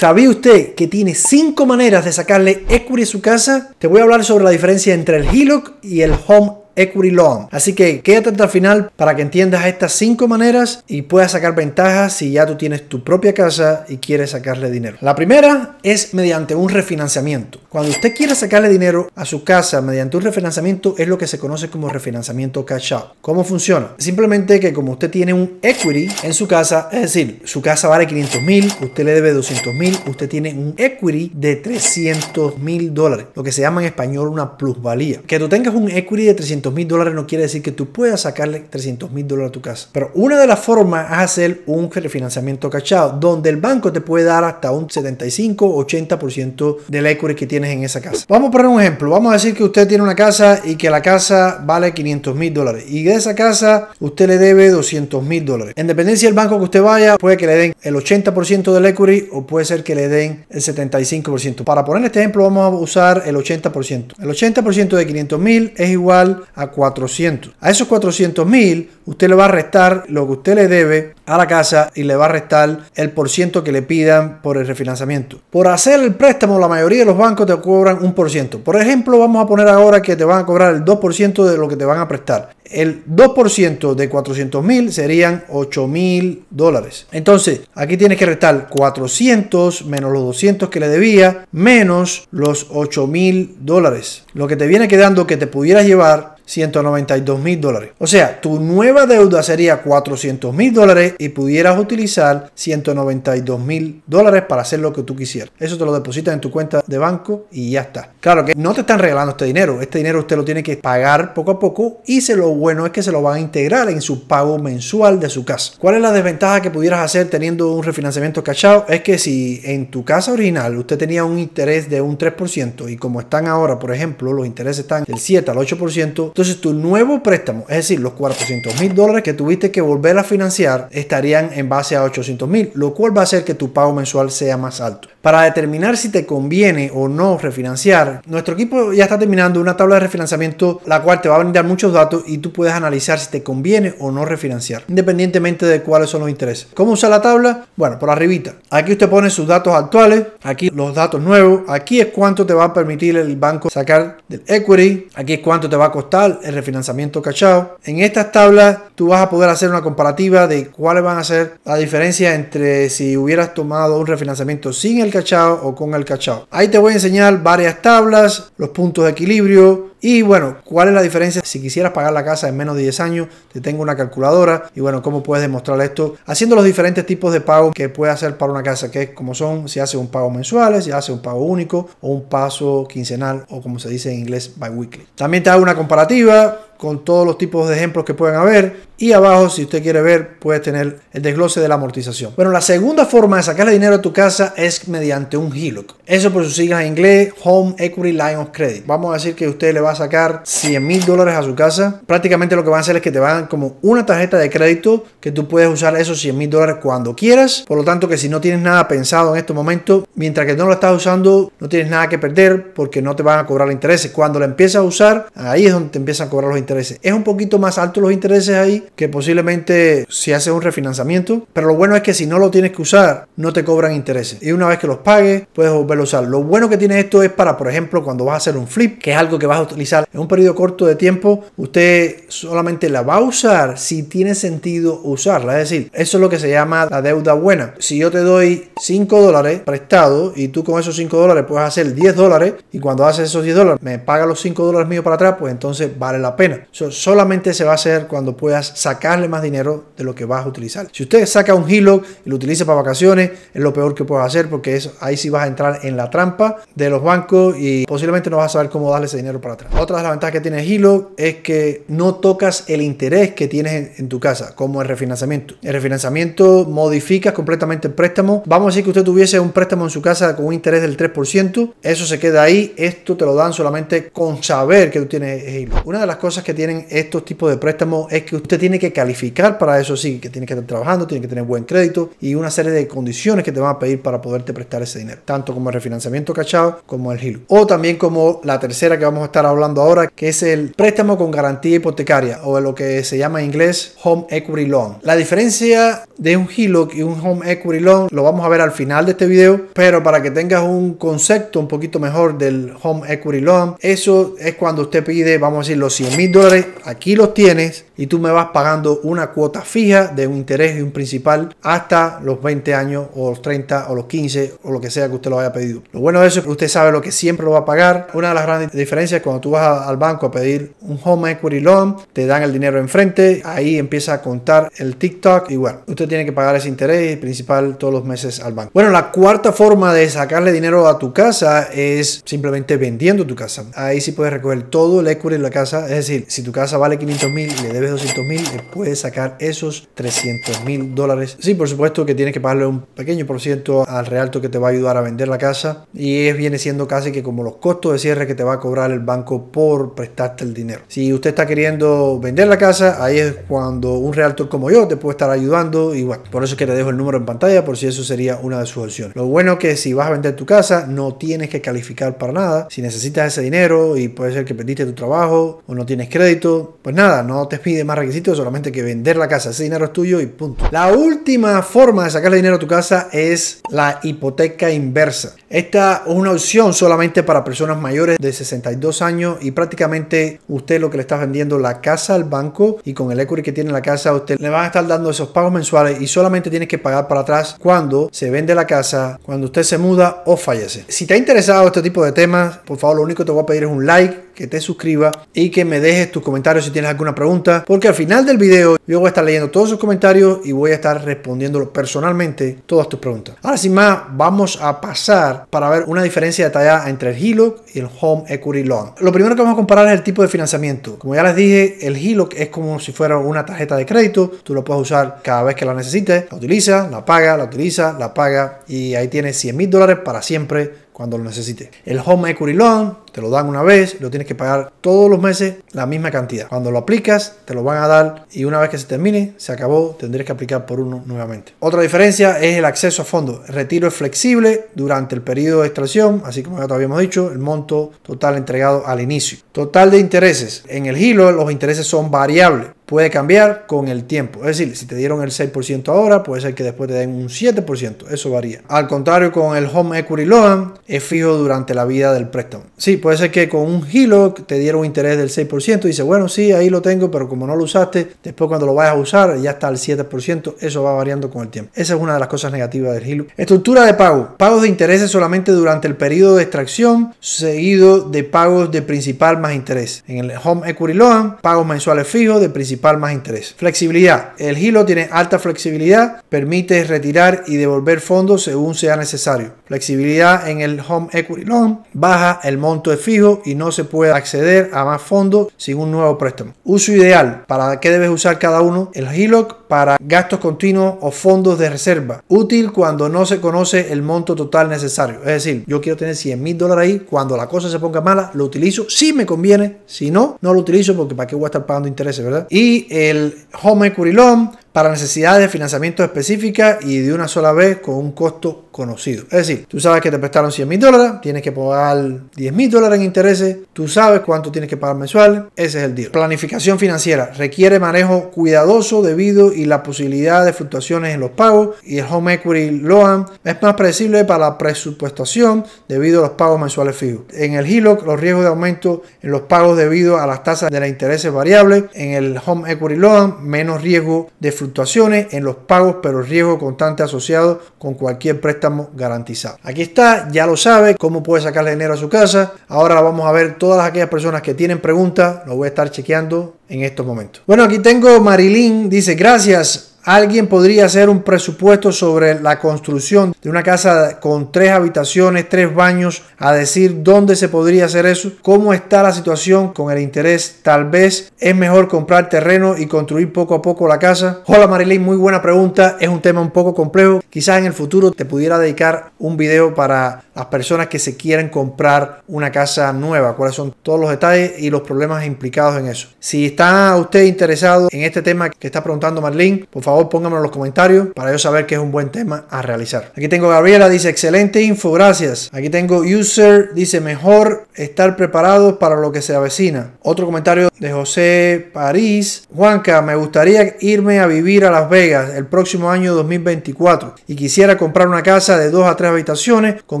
¿Sabía usted que tiene 5 maneras de sacarle equity a su casa? Te voy a hablar sobre la diferencia entre el HELOC y el Home Equity Loan. Así que quédate hasta el final para que entiendas estas cinco maneras y puedas sacar ventajas si ya tú tienes tu propia casa y quieres sacarle dinero. La primera es mediante un refinanciamiento. Cuando usted quiere sacarle dinero a su casa mediante un refinanciamiento es lo que se conoce como refinanciamiento cash out. ¿Cómo funciona? Simplemente que como usted tiene un equity en su casa, es decir, su casa vale 500 mil, usted le debe 200 mil, usted tiene un equity de 300 mil dólares, lo que se llama en español una plusvalía. Que tú tengas un equity de 300 mil dólares no quiere decir que tú puedas sacarle 300 mil dólares a tu casa. Pero una de las formas es hacer un refinanciamiento cachado, donde el banco te puede dar hasta un 75-80% del equity que tienes en esa casa. Vamos a poner un ejemplo. Vamos a decir que usted tiene una casa y que la casa vale 500 mil dólares. Y de esa casa usted le debe 200 mil dólares. En dependencia del banco que usted vaya, puede que le den el 80% del equity o puede ser que le den el 75%. Para poner este ejemplo, vamos a usar el 80%. El 80% de 500 mil es igual a 400. A esos 400 mil usted le va a restar lo que usted le debe a la casa y le va a restar el por ciento que le pidan por el refinanciamiento. Por hacer el préstamo, la mayoría de los bancos te cobran un por ciento. Por ejemplo, vamos a poner ahora que te van a cobrar el 2% de lo que te van a prestar. El 2% de 400 mil serían 8 mil dólares. Entonces, aquí tienes que restar 400 menos los 200 que le debía, menos los 8 mil dólares. Lo que te viene quedando que te pudieras llevar 192 mil dólares. O sea, tu nueva deuda sería 400 mil dólares y pudieras utilizar 192 mil dólares para hacer lo que tú quisieras. Eso te lo depositas en tu cuenta de banco y ya está. Claro que no te están regalando este dinero. Este dinero usted lo tiene que pagar poco a poco y se lo bueno es que se lo van a integrar en su pago mensual de su casa. ¿Cuál es la desventaja que pudieras hacer teniendo un refinanciamiento cachado? Es que si en tu casa original usted tenía un interés de un 3% y como están ahora, por ejemplo, los intereses están del 7 al 8%, entonces tu nuevo préstamo, es decir, los 400 mil dólares que tuviste que volver a financiar, estarían en base a 800 mil, lo cual va a hacer que tu pago mensual sea más alto para determinar si te conviene o no refinanciar. Nuestro equipo ya está terminando una tabla de refinanciamiento la cual te va a brindar muchos datos y tú puedes analizar si te conviene o no refinanciar, independientemente de cuáles son los intereses. ¿Cómo usar la tabla? Bueno, por arribita. Aquí usted pone sus datos actuales, aquí los datos nuevos, aquí es cuánto te va a permitir el banco sacar del equity, aquí es cuánto te va a costar el refinanciamiento cachado. En estas tablas tú vas a poder hacer una comparativa de cuáles van a ser la diferencia entre si hubieras tomado un refinanciamiento sin el cachado o con el cachado. Ahí te voy a enseñar varias tablas, los puntos de equilibrio, y bueno, ¿cuál es la diferencia? Si quisieras pagar la casa en menos de 10 años, te tengo una calculadora. Y bueno, ¿cómo puedes demostrar esto? Haciendo los diferentes tipos de pago que puede hacer para una casa, que es como son si hace un pago mensual, si hace un pago único o un paso quincenal o como se dice en inglés, bi-weekly. También te hago una comparativa con todos los tipos de ejemplos que pueden haber. Y abajo, si usted quiere ver, puede tener el desglose de la amortización. Bueno, la segunda forma de sacarle dinero a tu casa es mediante un HELOC. Eso por sus siglas en inglés, Home Equity Line of Credit. Vamos a decir que usted le va a sacar 100 mil dólares a su casa, prácticamente lo que van a hacer es que te van como una tarjeta de crédito que tú puedes usar esos 100 mil dólares cuando quieras. Por lo tanto, que si no tienes nada pensado en este momento, mientras que no lo estás usando, no tienes nada que perder porque no te van a cobrar intereses. Cuando la empiezas a usar, ahí es donde te empiezan a cobrar los intereses. Es un poquito más alto los intereses ahí que posiblemente si haces un refinanciamiento, pero lo bueno es que si no lo tienes que usar, no te cobran intereses. Y una vez que los pagues, puedes volverlo a usar. Lo bueno que tiene esto es para, por ejemplo, cuando vas a hacer un flip, que es algo que vas a en un periodo corto de tiempo, usted solamente la va a usar si tiene sentido usarla. Es decir, eso es lo que se llama la deuda buena. Si yo te doy 5 dólares prestado y tú con esos 5 dólares puedes hacer 10 dólares y cuando haces esos 10 dólares me paga los 5 dólares míos para atrás, pues entonces vale la pena. solamente se va a hacer cuando puedas sacarle más dinero de lo que vas a utilizar. Si usted saca un HELOC y lo utiliza para vacaciones, es lo peor que puedes hacer porque es, ahí sí vas a entrar en la trampa de los bancos y posiblemente no vas a saber cómo darle ese dinero para atrás. Otra de las ventajas que tiene Hilo es que no tocas el interés que tienes en, tu casa, como el refinanciamiento. El refinanciamiento modifica completamente el préstamo. Vamos a decir que usted tuviese un préstamo en su casa con un interés del 3%, eso se queda ahí, esto te lo dan solamente con saber que tú tienes Hilo. Una de las cosas que tienen estos tipos de préstamos es que usted tiene que calificar para eso sí, que tiene que estar trabajando, tiene que tener buen crédito y una serie de condiciones que te van a pedir para poderte prestar ese dinero, tanto como el refinanciamiento cachado como el Hilo, O también como la tercera que vamos a estar hablando hablando ahora, que es el préstamo con garantía hipotecaria o lo que se llama en inglés Home Equity Loan. La diferencia de un HELOC y un Home Equity Loan lo vamos a ver al final de este video, pero para que tengas un concepto un poquito mejor del Home Equity Loan, eso es cuando usted pide, vamos a decir, los 100 mil dólares, aquí los tienes, y tú me vas pagando una cuota fija de un interés y un principal hasta los 20 años o los 30 o los 15 o lo que sea que usted lo haya pedido. Lo bueno de eso es que usted sabe lo que siempre lo va a pagar. Una de las grandes diferencias cuando tú vas al banco a pedir un home equity loan, te dan el dinero enfrente, ahí empieza a contar el TikTok y bueno, usted tiene que pagar ese interés principal todos los meses al banco. Bueno, la cuarta forma de sacarle dinero a tu casa es simplemente vendiendo tu casa. Ahí sí puedes recoger todo el equity de la casa, es decir, si tu casa vale 500 mil y le debes 200 mil, puedes sacar esos 300 mil dólares. Sí, por supuesto que tienes que pagarle un pequeño por ciento al realto que te va a ayudar a vender la casa y es, viene siendo casi que como los costos de cierre que te va a cobrar el banco por prestarte el dinero. Si usted está queriendo vender la casa, ahí es cuando un realtor como yo te puede estar ayudando y bueno, por eso es que te dejo el número en pantalla por si eso sería una de sus opciones. Lo bueno que si vas a vender tu casa, no tienes que calificar para nada. Si necesitas ese dinero y puede ser que perdiste tu trabajo o no tienes crédito, pues nada, no te pide más requisitos, solamente que vender la casa. Ese dinero es tuyo y punto. La última forma de sacarle dinero a tu casa es la hipoteca inversa. Esta es una opción solamente para personas mayores de 62 años y prácticamente usted lo que le está vendiendo la casa al banco y con el equity que tiene la casa, usted le va a estar dando esos pagos mensuales y solamente tiene que pagar para atrás cuando se vende la casa, cuando usted se muda o fallece. Si te ha interesado este tipo de temas, por favor, lo único que te voy a pedir es un like que te suscribas y que me dejes tus comentarios si tienes alguna pregunta, porque al final del video yo voy a estar leyendo todos sus comentarios y voy a estar respondiéndolo personalmente todas tus preguntas. Ahora sin más, vamos a pasar para ver una diferencia detallada entre el HELOC y el Home Equity Loan. Lo primero que vamos a comparar es el tipo de financiamiento. Como ya les dije, el HELOC es como si fuera una tarjeta de crédito, tú lo puedes usar cada vez que la necesites, la utilizas, la paga, la utiliza, la paga y ahí tienes 100 mil dólares para siempre cuando lo necesite. El Home Equity Loan te lo dan una vez lo tienes que pagar todos los meses la misma cantidad. Cuando lo aplicas, te lo van a dar y una vez que se termine, se acabó, tendrías que aplicar por uno nuevamente. Otra diferencia es el acceso a fondos. El retiro es flexible durante el periodo de extracción, así como ya te habíamos dicho, el monto total entregado al inicio. Total de intereses. En el Hilo los intereses son variables puede cambiar con el tiempo. Es decir, si te dieron el 6% ahora, puede ser que después te den un 7%. Eso varía. Al contrario, con el Home Equity Loan, es fijo durante la vida del préstamo. Sí, puede ser que con un Hilo te diera un interés del 6%, dice, bueno, sí, ahí lo tengo, pero como no lo usaste, después cuando lo vayas a usar ya está al 7%, eso va variando con el tiempo. Esa es una de las cosas negativas del Hilo Estructura de pago. Pagos de intereses solamente durante el periodo de extracción, seguido de pagos de principal más interés. En el Home Equity Loan, pagos mensuales fijos de principal más interés. Flexibilidad. El Hilo tiene alta flexibilidad, permite retirar y devolver fondos según sea necesario. Flexibilidad en el Home Equity Loan, baja el monto es fijo y no se puede acceder a más fondos sin un nuevo préstamo. Uso ideal. ¿Para qué debes usar cada uno? El HELOC para gastos continuos o fondos de reserva. Útil cuando no se conoce el monto total necesario. Es decir, yo quiero tener 100 mil dólares ahí. Cuando la cosa se ponga mala, lo utilizo si me conviene. Si no, no lo utilizo porque para qué voy a estar pagando intereses, ¿verdad? Y el Home Loan para necesidades de financiamiento específica y de una sola vez con un costo conocido. Es decir, tú sabes que te prestaron 100 mil dólares, tienes que pagar 10 mil dólares en intereses, tú sabes cuánto tienes que pagar mensual, ese es el deal. Planificación financiera requiere manejo cuidadoso debido y la posibilidad de fluctuaciones en los pagos y el home equity loan es más predecible para la presupuestación debido a los pagos mensuales fijos. En el HELOC los riesgos de aumento en los pagos debido a las tasas de los intereses variables, en el home equity loan menos riesgo de fluctuaciones en los pagos, pero riesgo constante asociado con cualquier préstamo garantizado. Aquí está, ya lo sabe cómo puede sacarle dinero a su casa. Ahora vamos a ver todas aquellas personas que tienen preguntas, lo voy a estar chequeando en estos momentos. Bueno, aquí tengo Marilyn, dice gracias Alguien podría hacer un presupuesto sobre la construcción de una casa con tres habitaciones, tres baños, a decir dónde se podría hacer eso, cómo está la situación con el interés. Tal vez es mejor comprar terreno y construir poco a poco la casa. Hola Marilyn, muy buena pregunta. Es un tema un poco complejo. Quizás en el futuro te pudiera dedicar un video para las personas que se quieren comprar una casa nueva. Cuáles son todos los detalles y los problemas implicados en eso. Si está usted interesado en este tema que está preguntando Marilín... por favor favor pónganmelo en los comentarios para yo saber que es un buen tema a realizar. Aquí tengo Gabriela, dice excelente info, gracias. Aquí tengo User, dice mejor estar preparados para lo que se avecina. Otro comentario de José París. Juanca, me gustaría irme a vivir a Las Vegas el próximo año 2024 y quisiera comprar una casa de dos a tres habitaciones con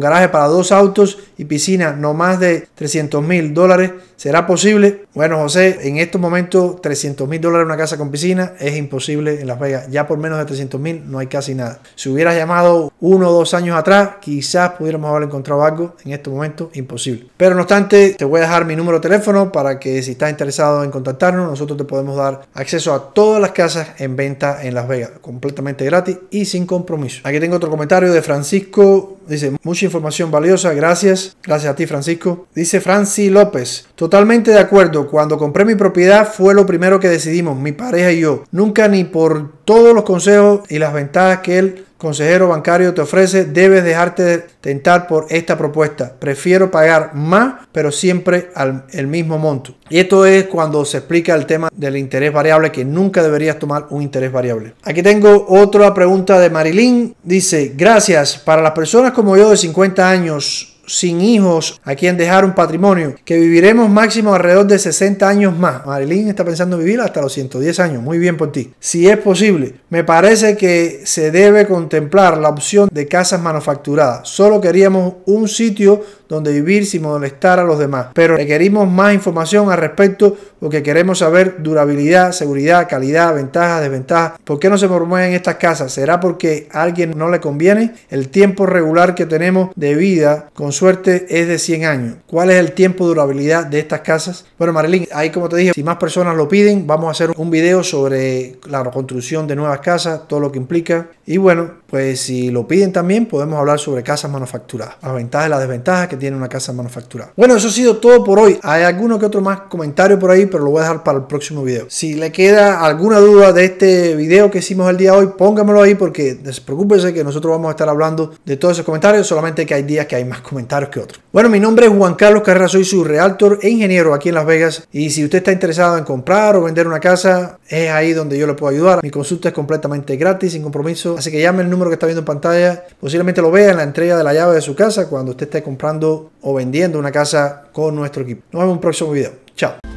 garaje para dos autos y piscina no más de 300 mil dólares ¿Será posible? Bueno, José, en estos momentos 300 mil dólares una casa con piscina es imposible en Las Vegas. Ya por menos de 300 mil no hay casi nada. Si hubieras llamado uno o dos años atrás, quizás pudiéramos haber encontrado algo. En estos momentos, imposible. Pero no obstante, te voy a dejar mi número de teléfono para que si estás interesado en contactarnos, nosotros te podemos dar acceso a todas las casas en venta en Las Vegas, completamente gratis y sin compromiso. Aquí tengo otro comentario de Francisco. Dice, mucha información valiosa, gracias. Gracias a ti, Francisco. Dice Franci López. Totalmente de acuerdo, cuando compré mi propiedad fue lo primero que decidimos, mi pareja y yo. Nunca ni por todos los consejos y las ventajas que el consejero bancario te ofrece, debes dejarte tentar por esta propuesta. Prefiero pagar más, pero siempre al mismo monto. Y esto es cuando se explica el tema del interés variable, que nunca deberías tomar un interés variable. Aquí tengo otra pregunta de Marilyn. Dice, gracias, para las personas como yo de 50 años, sin hijos a quien dejar un patrimonio, que viviremos máximo alrededor de 60 años más. Marilyn está pensando vivir hasta los 110 años, muy bien por ti. Si es posible, me parece que se debe contemplar la opción de casas manufacturadas. Solo queríamos un sitio donde vivir sin molestar a los demás. Pero requerimos más información al respecto porque queremos saber durabilidad, seguridad, calidad, ventajas, desventajas. ¿Por qué no se promueven estas casas? ¿Será porque a alguien no le conviene? El tiempo regular que tenemos de vida, con suerte, es de 100 años. ¿Cuál es el tiempo de durabilidad de estas casas? Bueno, Marilyn, ahí como te dije, si más personas lo piden, vamos a hacer un video sobre la construcción de nuevas casas, todo lo que implica. Y bueno, pues si lo piden también, podemos hablar sobre casas manufacturadas. Las ventajas y las desventajas que tiene una casa manufacturada. Bueno, eso ha sido todo por hoy. Hay alguno que otro más comentario por ahí, pero lo voy a dejar para el próximo video. Si le queda alguna duda de este video que hicimos el día de hoy, póngamelo ahí porque despreocúpese que nosotros vamos a estar hablando de todos esos comentarios, solamente que hay días que hay más comentarios que otros. Bueno, mi nombre es Juan Carlos Carrera, soy su realtor e ingeniero aquí en Las Vegas y si usted está interesado en comprar o vender una casa, es ahí donde yo le puedo ayudar. Mi consulta es completamente gratis, sin compromiso, así que llame el número que está viendo en pantalla, posiblemente lo vea en la entrega de la llave de su casa cuando usted esté comprando o vendiendo una casa con nuestro equipo. Nos vemos en un próximo video. Chao.